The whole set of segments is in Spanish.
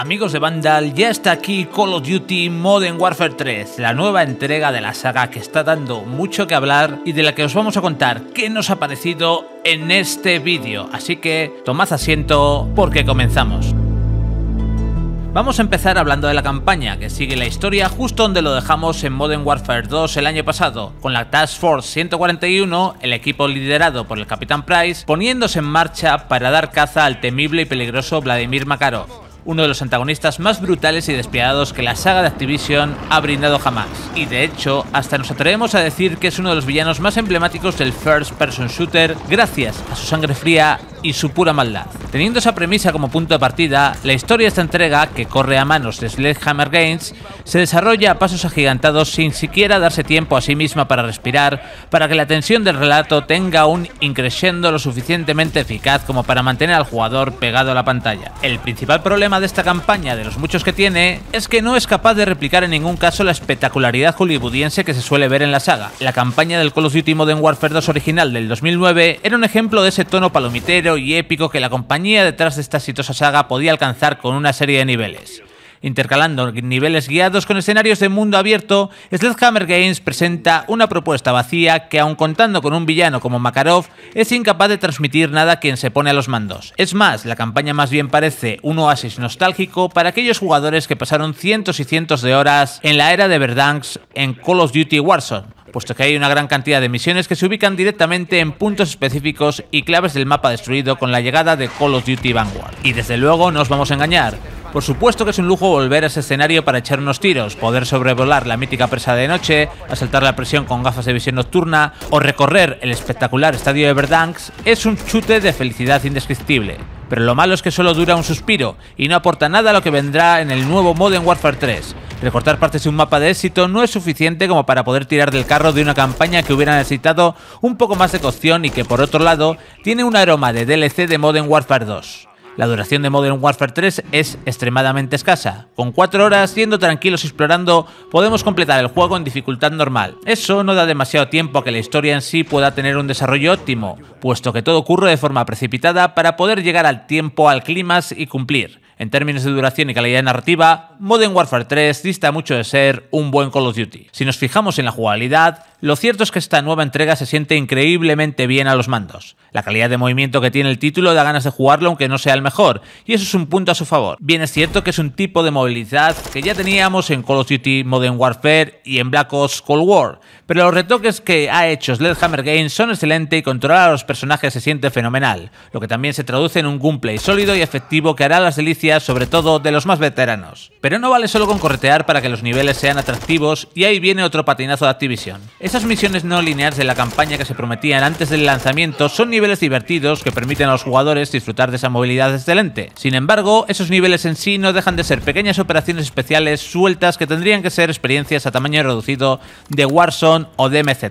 Amigos de Vandal, ya está aquí Call of Duty Modern Warfare 3, la nueva entrega de la saga que está dando mucho que hablar y de la que os vamos a contar qué nos ha parecido en este vídeo. Así que tomad asiento porque comenzamos. Vamos a empezar hablando de la campaña, que sigue la historia justo donde lo dejamos en Modern Warfare 2 el año pasado, con la Task Force 141, el equipo liderado por el Capitán Price, poniéndose en marcha para dar caza al temible y peligroso Vladimir Makarov uno de los antagonistas más brutales y despiadados que la saga de Activision ha brindado jamás. Y de hecho, hasta nos atrevemos a decir que es uno de los villanos más emblemáticos del first person shooter gracias a su sangre fría y su pura maldad. Teniendo esa premisa como punto de partida, la historia de esta entrega, que corre a manos de Sledgehammer Games, se desarrolla a pasos agigantados sin siquiera darse tiempo a sí misma para respirar, para que la tensión del relato tenga un increciendo lo suficientemente eficaz como para mantener al jugador pegado a la pantalla. El principal problema de esta campaña, de los muchos que tiene, es que no es capaz de replicar en ningún caso la espectacularidad hollywoodiense que se suele ver en la saga. La campaña del Call of Duty Modern Warfare 2 original del 2009 era un ejemplo de ese tono palomitero y épico que la compañía detrás de esta exitosa saga podía alcanzar con una serie de niveles. Intercalando niveles guiados con escenarios de mundo abierto, Sledgehammer Games presenta una propuesta vacía que, aun contando con un villano como Makarov, es incapaz de transmitir nada quien se pone a los mandos. Es más, la campaña más bien parece un oasis nostálgico para aquellos jugadores que pasaron cientos y cientos de horas en la era de Verdansk en Call of Duty Warzone puesto que hay una gran cantidad de misiones que se ubican directamente en puntos específicos y claves del mapa destruido con la llegada de Call of Duty Vanguard. Y desde luego no os vamos a engañar, por supuesto que es un lujo volver a ese escenario para echar unos tiros, poder sobrevolar la mítica presa de noche, asaltar la presión con gafas de visión nocturna o recorrer el espectacular estadio de verdanks es un chute de felicidad indescriptible pero lo malo es que solo dura un suspiro y no aporta nada a lo que vendrá en el nuevo Modern Warfare 3. Recortar partes de un mapa de éxito no es suficiente como para poder tirar del carro de una campaña que hubiera necesitado un poco más de cocción y que por otro lado tiene un aroma de DLC de Modern Warfare 2. La duración de Modern Warfare 3 es extremadamente escasa. Con 4 horas siendo tranquilos explorando, podemos completar el juego en dificultad normal. Eso no da demasiado tiempo a que la historia en sí pueda tener un desarrollo óptimo, puesto que todo ocurre de forma precipitada para poder llegar al tiempo al clímax y cumplir. En términos de duración y calidad narrativa, Modern Warfare 3 dista mucho de ser un buen Call of Duty. Si nos fijamos en la jugabilidad, lo cierto es que esta nueva entrega se siente increíblemente bien a los mandos. La calidad de movimiento que tiene el título da ganas de jugarlo aunque no sea el mejor, y eso es un punto a su favor. Bien es cierto que es un tipo de movilidad que ya teníamos en Call of Duty Modern Warfare y en Black Ops Cold War, pero los retoques que ha hecho Sledgehammer Games son excelentes y controlar a los personajes se siente fenomenal, lo que también se traduce en un gameplay sólido y efectivo que hará las delicias sobre todo de los más veteranos. Pero no vale solo con corretear para que los niveles sean atractivos y ahí viene otro patinazo de Activision. Esas misiones no lineales de la campaña que se prometían antes del lanzamiento son niveles divertidos que permiten a los jugadores disfrutar de esa movilidad excelente. Sin embargo, esos niveles en sí no dejan de ser pequeñas operaciones especiales sueltas que tendrían que ser experiencias a tamaño reducido de Warzone o DMZ.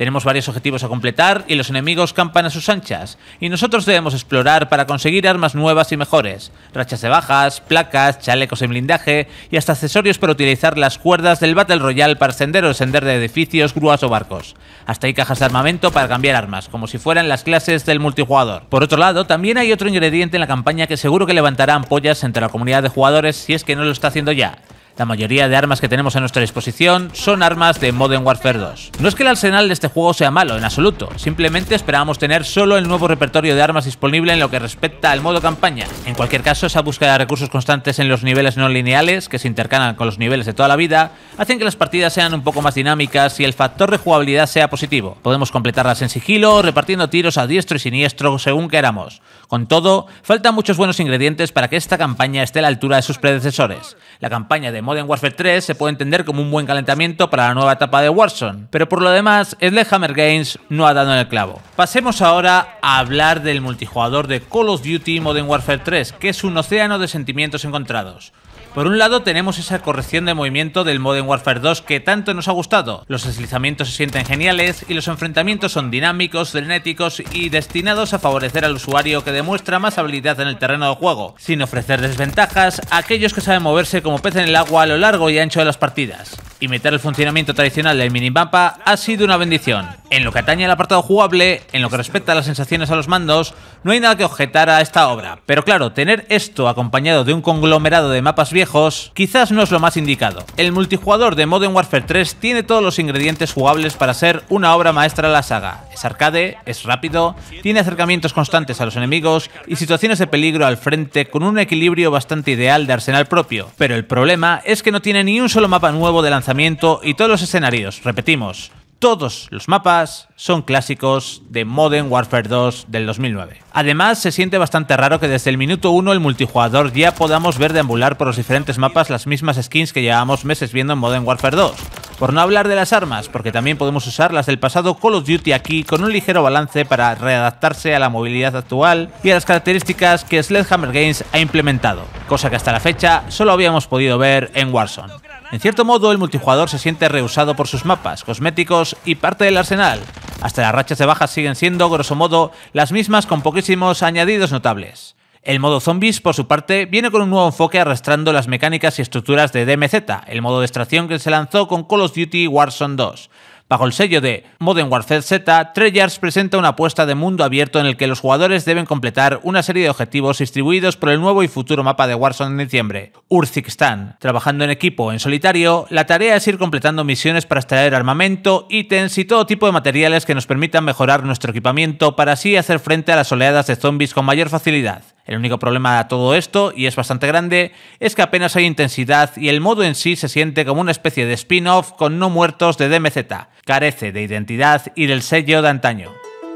Tenemos varios objetivos a completar y los enemigos campan a sus anchas, y nosotros debemos explorar para conseguir armas nuevas y mejores, rachas de bajas, placas, chalecos en blindaje y hasta accesorios para utilizar las cuerdas del Battle Royale para ascender o descender de edificios, grúas o barcos. Hasta hay cajas de armamento para cambiar armas, como si fueran las clases del multijugador. Por otro lado, también hay otro ingrediente en la campaña que seguro que levantará ampollas entre la comunidad de jugadores si es que no lo está haciendo ya la mayoría de armas que tenemos a nuestra disposición son armas de Modern Warfare 2. No es que el arsenal de este juego sea malo en absoluto, simplemente esperábamos tener solo el nuevo repertorio de armas disponible en lo que respecta al modo campaña. En cualquier caso, esa búsqueda de recursos constantes en los niveles no lineales, que se intercalan con los niveles de toda la vida, hacen que las partidas sean un poco más dinámicas y el factor de jugabilidad sea positivo. Podemos completarlas en sigilo, repartiendo tiros a diestro y siniestro según queramos. Con todo, faltan muchos buenos ingredientes para que esta campaña esté a la altura de sus predecesores. La campaña de Modern Warfare 3 se puede entender como un buen calentamiento para la nueva etapa de Warzone, pero por lo demás, Sledgehammer Games no ha dado en el clavo. Pasemos ahora a hablar del multijugador de Call of Duty Modern Warfare 3, que es un océano de sentimientos encontrados. Por un lado tenemos esa corrección de movimiento del Modern Warfare 2 que tanto nos ha gustado. Los deslizamientos se sienten geniales y los enfrentamientos son dinámicos, frenéticos y destinados a favorecer al usuario que demuestra más habilidad en el terreno de juego, sin ofrecer desventajas a aquellos que saben moverse como pez en el agua a lo largo y ancho de las partidas. Imitar el funcionamiento tradicional del minimapa ha sido una bendición, en lo que atañe al apartado jugable, en lo que respecta a las sensaciones a los mandos, no hay nada que objetar a esta obra, pero claro, tener esto acompañado de un conglomerado de mapas viejos quizás no es lo más indicado. El multijugador de Modern Warfare 3 tiene todos los ingredientes jugables para ser una obra maestra de la saga. Es arcade, es rápido, tiene acercamientos constantes a los enemigos y situaciones de peligro al frente con un equilibrio bastante ideal de arsenal propio, pero el problema es que no tiene ni un solo mapa nuevo de lanzamiento y todos los escenarios, repetimos, todos los mapas son clásicos de Modern Warfare 2 del 2009. Además, se siente bastante raro que desde el minuto 1 el multijugador ya podamos ver deambular por los diferentes mapas las mismas skins que llevamos meses viendo en Modern Warfare 2. Por no hablar de las armas, porque también podemos usar las del pasado Call of Duty aquí con un ligero balance para readaptarse a la movilidad actual y a las características que Sledgehammer Games ha implementado, cosa que hasta la fecha solo habíamos podido ver en Warzone. En cierto modo, el multijugador se siente rehusado por sus mapas, cosméticos y parte del arsenal. Hasta las rachas de bajas siguen siendo, grosso modo, las mismas con poquísimos añadidos notables. El modo zombies, por su parte, viene con un nuevo enfoque arrastrando las mecánicas y estructuras de DMZ, el modo de extracción que se lanzó con Call of Duty Warzone 2, Bajo el sello de Modern Warfare Z, Treyarch presenta una apuesta de mundo abierto en el que los jugadores deben completar una serie de objetivos distribuidos por el nuevo y futuro mapa de Warzone en diciembre, Urzikstan. Trabajando en equipo en solitario, la tarea es ir completando misiones para extraer armamento, ítems y todo tipo de materiales que nos permitan mejorar nuestro equipamiento para así hacer frente a las oleadas de zombies con mayor facilidad. El único problema de todo esto, y es bastante grande, es que apenas hay intensidad y el modo en sí se siente como una especie de spin-off con no muertos de DMZ. Carece de identidad y del sello de antaño.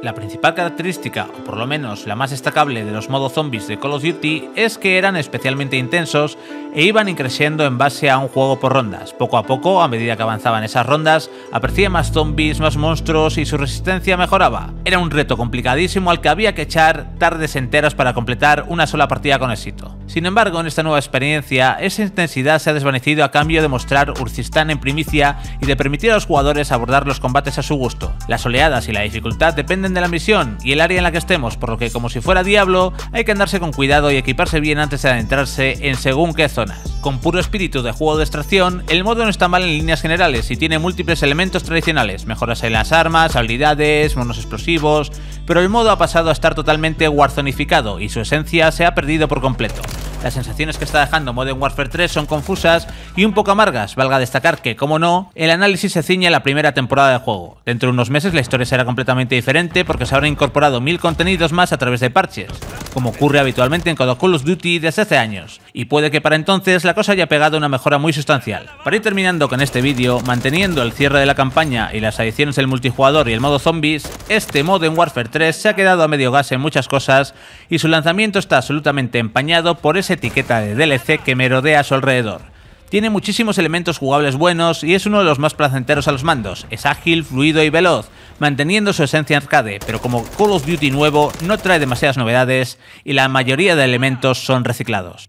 La principal característica, o por lo menos la más destacable de los modos zombies de Call of Duty, es que eran especialmente intensos e iban increciendo en base a un juego por rondas. Poco a poco, a medida que avanzaban esas rondas, aparecían más zombies, más monstruos y su resistencia mejoraba. Era un reto complicadísimo al que había que echar tardes enteras para completar una sola partida con éxito. Sin embargo, en esta nueva experiencia, esa intensidad se ha desvanecido a cambio de mostrar Urzistán en primicia y de permitir a los jugadores abordar los combates a su gusto. Las oleadas y la dificultad dependen de la misión y el área en la que estemos, por lo que como si fuera Diablo, hay que andarse con cuidado y equiparse bien antes de adentrarse en según qué zonas. Con puro espíritu de juego de extracción, el modo no está mal en líneas generales y tiene múltiples elementos tradicionales, mejoras en las armas, habilidades, monos explosivos, pero el modo ha pasado a estar totalmente warzonificado y su esencia se ha perdido por completo. Las sensaciones que está dejando Modern Warfare 3 son confusas y un poco amargas. Valga destacar que, como no, el análisis se ciña a la primera temporada de juego. Dentro de unos meses la historia será completamente diferente porque se habrán incorporado mil contenidos más a través de parches, como ocurre habitualmente en Call of Duty desde hace años. Y puede que para entonces la cosa haya pegado una mejora muy sustancial. Para ir terminando con este vídeo, manteniendo el cierre de la campaña y las adiciones del multijugador y el modo zombies, este Modern Warfare 3 se ha quedado a medio gas en muchas cosas y su lanzamiento está absolutamente empañado por ese etiqueta de DLC que merodea a su alrededor. Tiene muchísimos elementos jugables buenos y es uno de los más placenteros a los mandos. Es ágil, fluido y veloz, manteniendo su esencia arcade, pero como Call of Duty nuevo no trae demasiadas novedades y la mayoría de elementos son reciclados.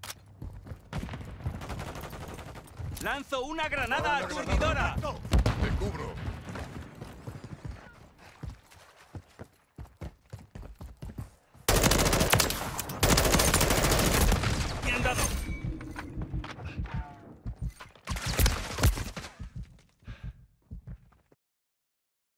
Lanzo una granada aturdidora.